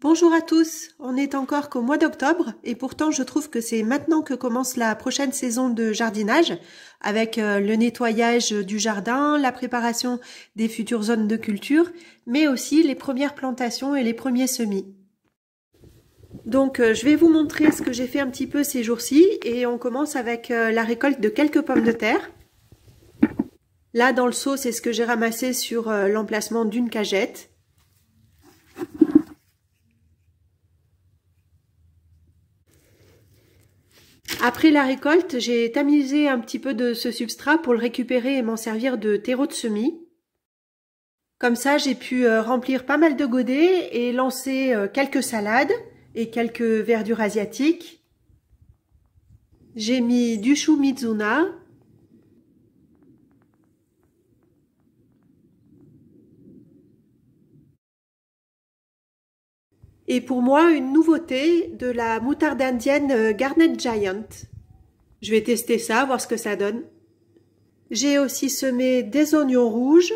Bonjour à tous, on n'est encore qu'au mois d'octobre et pourtant je trouve que c'est maintenant que commence la prochaine saison de jardinage avec euh, le nettoyage du jardin, la préparation des futures zones de culture, mais aussi les premières plantations et les premiers semis. Donc euh, je vais vous montrer ce que j'ai fait un petit peu ces jours-ci et on commence avec euh, la récolte de quelques pommes de terre. Là dans le seau c'est ce que j'ai ramassé sur l'emplacement d'une cagette. Après la récolte, j'ai tamisé un petit peu de ce substrat pour le récupérer et m'en servir de terreau de semis. Comme ça, j'ai pu euh, remplir pas mal de godets et lancer euh, quelques salades et quelques verdures asiatiques. J'ai mis du chou Mizuna, et pour moi une nouveauté de la moutarde indienne euh, Garnet Giant. Je vais tester ça, voir ce que ça donne. J'ai aussi semé des oignons rouges,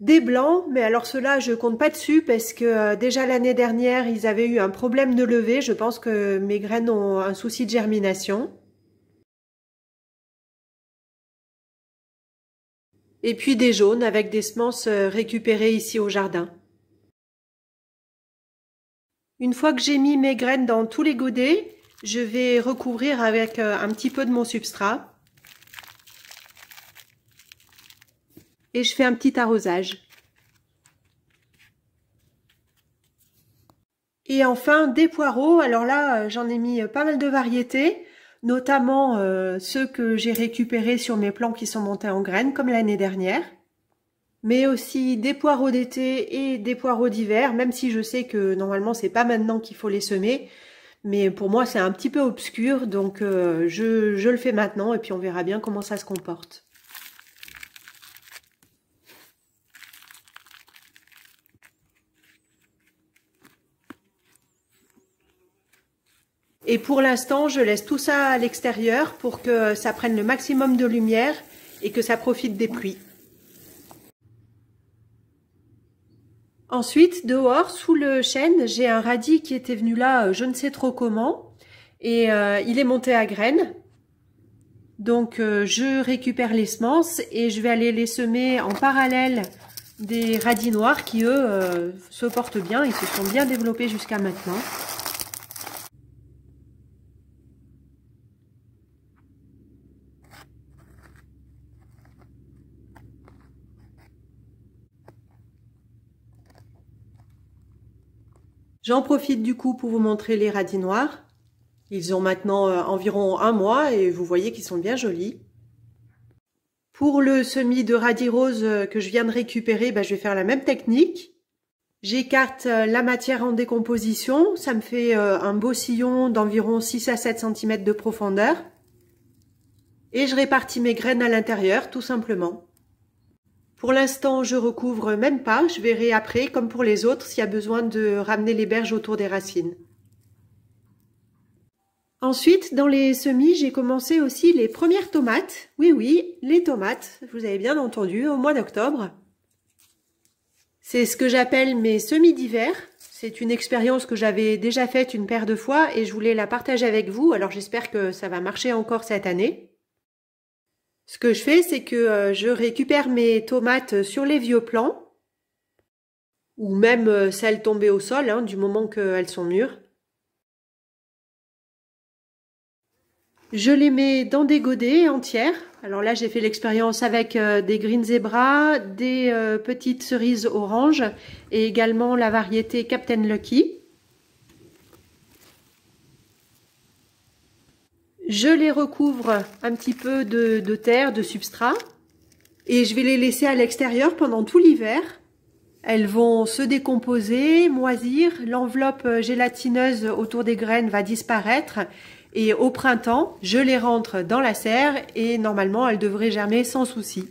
des blancs, mais alors cela je compte pas dessus parce que euh, déjà l'année dernière ils avaient eu un problème de levée, je pense que mes graines ont un souci de germination. Et puis des jaunes avec des semences euh, récupérées ici au jardin. Une fois que j'ai mis mes graines dans tous les godets, je vais recouvrir avec euh, un petit peu de mon substrat. Et je fais un petit arrosage. Et enfin, des poireaux. Alors là, euh, j'en ai mis euh, pas mal de variétés, notamment ceux que j'ai récupérés sur mes plants qui sont montés en graines, comme l'année dernière mais aussi des poireaux d'été et des poireaux d'hiver, même si je sais que normalement c'est pas maintenant qu'il faut les semer, mais pour moi c'est un petit peu obscur, donc euh, je, je le fais maintenant et puis on verra bien comment ça se comporte. Et pour l'instant, je laisse tout ça à l'extérieur pour que ça prenne le maximum de lumière et que ça profite des pluies. Ensuite, dehors, sous le chêne, j'ai un radis qui était venu là, euh, je ne sais trop comment, et euh, il est monté à graines. Donc, euh, je récupère les semences et je vais aller les semer en parallèle des radis noirs qui, eux, se portent bien, ils se sont bien développés jusqu'à maintenant. J'en profite du coup pour vous montrer les radis noirs. Ils ont maintenant euh, environ un mois et vous voyez qu'ils sont bien jolis. Pour le semis de radis rose euh, que je viens de récupérer, bah, je vais faire la même technique. J'écarte euh, la matière en décomposition, ça me fait un beau sillon d'environ 6 à 7 cm de profondeur. Et je répartis mes graines à l'intérieur, tout simplement. Pour l'instant, je recouvre même pas. Je verrai après, comme pour les autres, s'il y a besoin de ramener les berges autour des racines. Ensuite, dans les semis, j'ai commencé aussi les premières tomates. Oui, oui, les tomates, vous avez bien entendu, au mois d'octobre. C'est ce que j'appelle mes semis d'hiver. C'est une expérience que j'avais déjà faite une paire de fois et je voulais la partager avec vous. Alors j'espère que ça va marcher encore cette année. Ce que je fais, c'est que euh, je récupère mes tomates euh, sur les vieux plants, ou même euh, celles tombées au sol, hein, du moment qu'elles sont mûres. Je les mets dans des godets entières. Alors là, j'ai fait l'expérience avec des green zebra, des petites cerises oranges et également la variété Captain Lucky. Je les recouvre un petit peu de, terre, de substrat. Et je vais les laisser à l'extérieur pendant tout l'hiver. Elles vont se décomposer, moisir, l'enveloppe gélatineuse autour des graines va disparaître et au printemps, je les rentre dans la serre et normalement elles devraient germer sans souci.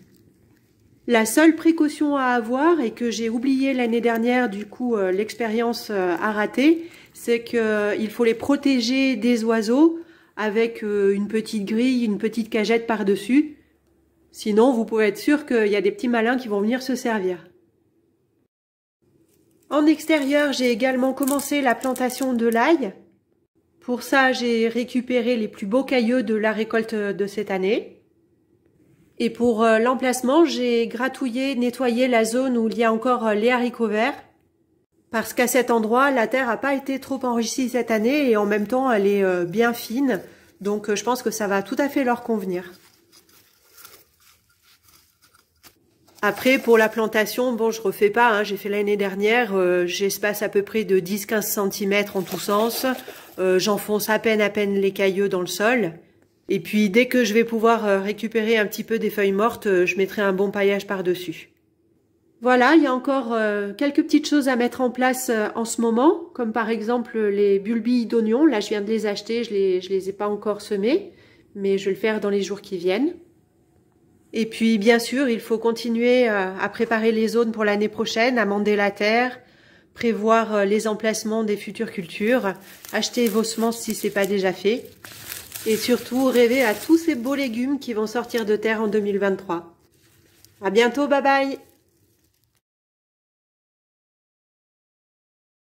La seule précaution à avoir et que j'ai oublié l'année dernière, du coup euh, l'expérience euh, a raté, c'est qu'il euh, faut les protéger des oiseaux avec euh, une petite grille, une petite cagette par-dessus. Sinon, vous pouvez être sûr qu'il y a des petits malins qui vont venir se servir. En extérieur, j'ai également commencé la plantation de l'ail. Pour ça, j'ai récupéré les plus beaux cailloux de la récolte de cette année. Et pour euh, l'emplacement, j'ai gratouillé, nettoyé la zone où il y a encore euh, les haricots verts parce qu'à cet endroit, la terre n'a pas été trop enrichie cette année et en même temps, elle est euh, bien fine. Donc, euh, je pense que ça va tout à fait leur convenir. Après, pour la plantation, bon, je refais pas. Hein. J'ai fait l'année dernière. Euh, j'espace à peu près de 10-15 cm en tous sens. J'enfonce à peine à peine les cailleux dans le sol. Et puis, dès que je vais pouvoir récupérer un petit peu des feuilles mortes, je mettrai un bon paillage par-dessus. Voilà, il y a encore euh, quelques petites choses à mettre en place euh, en ce moment, comme par exemple euh, les bulbilles d'oignons. Là, je viens de les acheter, je les, ai pas encore semées, mais je vais le faire dans les jours qui viennent. Et puis, bien sûr, il faut continuer à préparer les zones pour l'année prochaine, amender la terre, prévoir les emplacements des futures cultures, acheter vos semences si ce n'est pas déjà fait, et surtout rêver à tous ces beaux légumes qui vont sortir de terre en 2023. À bientôt, bye bye